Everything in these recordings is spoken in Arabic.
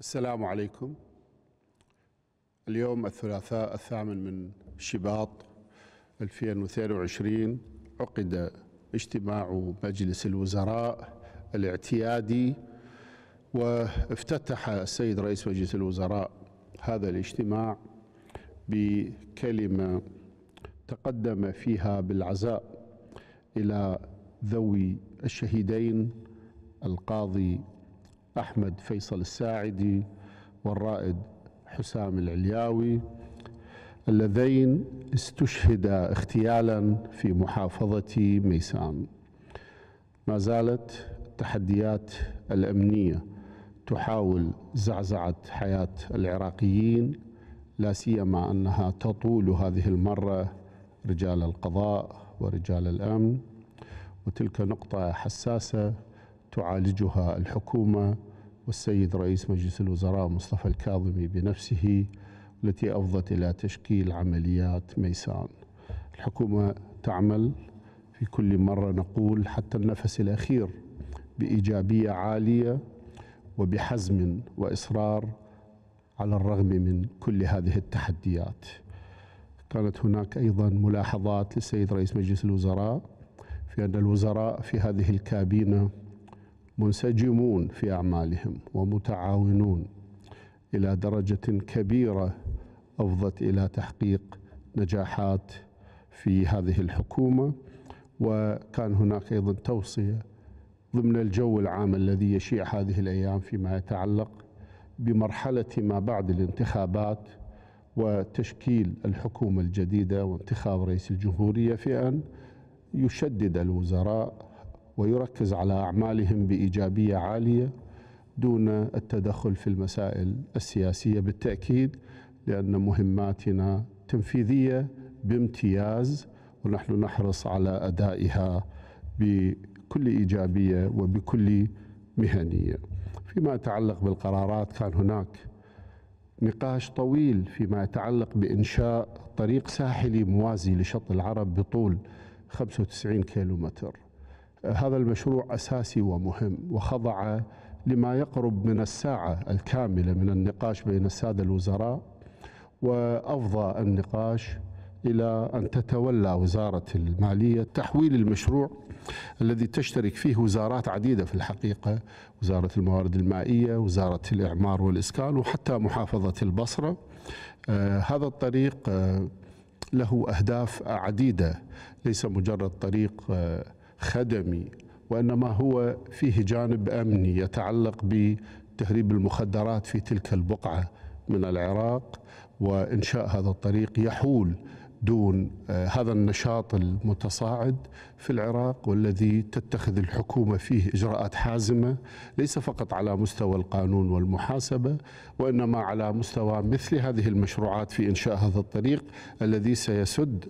السلام عليكم اليوم الثلاثاء الثامن من شباط 2022 عقد اجتماع مجلس الوزراء الاعتيادي وافتتح السيد رئيس مجلس الوزراء هذا الاجتماع بكلمة تقدم فيها بالعزاء إلى ذوي الشهيدين القاضي أحمد فيصل الساعدي والرائد حسام العلياوي اللذين استشهدا اغتيالا في محافظة ميسان ما زالت التحديات الأمنية تحاول زعزعة حياة العراقيين لا سيما أنها تطول هذه المرة رجال القضاء ورجال الأمن وتلك نقطة حساسة تعالجها الحكومة والسيد رئيس مجلس الوزراء مصطفى الكاظمي بنفسه التي أفضت إلى تشكيل عمليات ميسان الحكومة تعمل في كل مرة نقول حتى النفس الأخير بإيجابية عالية وبحزم وإصرار على الرغم من كل هذه التحديات كانت هناك أيضا ملاحظات للسيد رئيس مجلس الوزراء في أن الوزراء في هذه الكابينة منسجمون في أعمالهم ومتعاونون إلى درجة كبيرة أفضت إلى تحقيق نجاحات في هذه الحكومة وكان هناك أيضا توصية ضمن الجو العام الذي يشيع هذه الأيام فيما يتعلق بمرحلة ما بعد الانتخابات وتشكيل الحكومة الجديدة وانتخاب رئيس الجمهورية في أن يشدد الوزراء ويركز على أعمالهم بإيجابية عالية دون التدخل في المسائل السياسية بالتأكيد لأن مهماتنا تنفيذية بامتياز ونحن نحرص على أدائها بكل إيجابية وبكل مهنية فيما يتعلق بالقرارات كان هناك نقاش طويل فيما يتعلق بإنشاء طريق ساحلي موازي لشط العرب بطول 95 كيلومتر هذا المشروع أساسي ومهم وخضع لما يقرب من الساعة الكاملة من النقاش بين السادة الوزراء وأفضى النقاش إلى أن تتولى وزارة المالية تحويل المشروع الذي تشترك فيه وزارات عديدة في الحقيقة وزارة الموارد المائية وزارة الإعمار والإسكان وحتى محافظة البصرة آه هذا الطريق آه له أهداف عديدة ليس مجرد طريق آه خدمي وإنما هو فيه جانب أمني يتعلق بتهريب المخدرات في تلك البقعة من العراق وإنشاء هذا الطريق يحول دون آه، هذا النشاط المتصاعد في العراق والذي تتخذ الحكومه فيه اجراءات حازمه ليس فقط على مستوى القانون والمحاسبه وانما على مستوى مثل هذه المشروعات في انشاء هذا الطريق الذي سيسد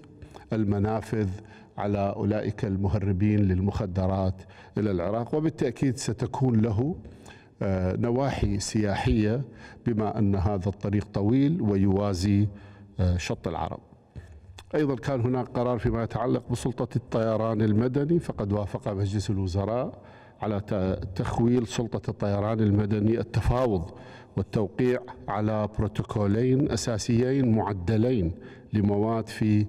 المنافذ على أولئك المهربين للمخدرات إلى العراق وبالتأكيد ستكون له آه، نواحي سياحية بما أن هذا الطريق طويل ويوازي آه، شط العرب أيضا كان هناك قرار فيما يتعلق بسلطة الطيران المدني فقد وافق مجلس الوزراء على تخويل سلطة الطيران المدني التفاوض والتوقيع على بروتوكولين أساسيين معدلين لمواد في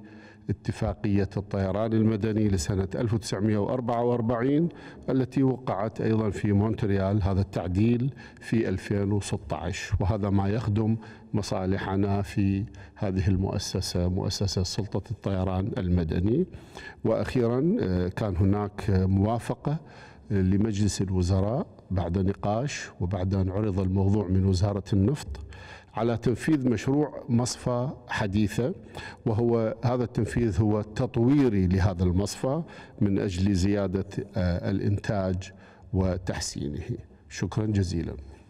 اتفاقية الطيران المدني لسنة 1944 التي وقعت أيضا في مونتريال هذا التعديل في 2016 وهذا ما يخدم مصالحنا في هذه المؤسسة مؤسسة سلطة الطيران المدني وأخيرا آه، كان هناك موافقة لمجلس الوزراء بعد نقاش وبعد أن عرض الموضوع من وزارة النفط على تنفيذ مشروع مصفى حديثة وهو هذا التنفيذ هو تطويري لهذا المصفى من أجل زيادة آه، الإنتاج وتحسينه شكرا جزيلا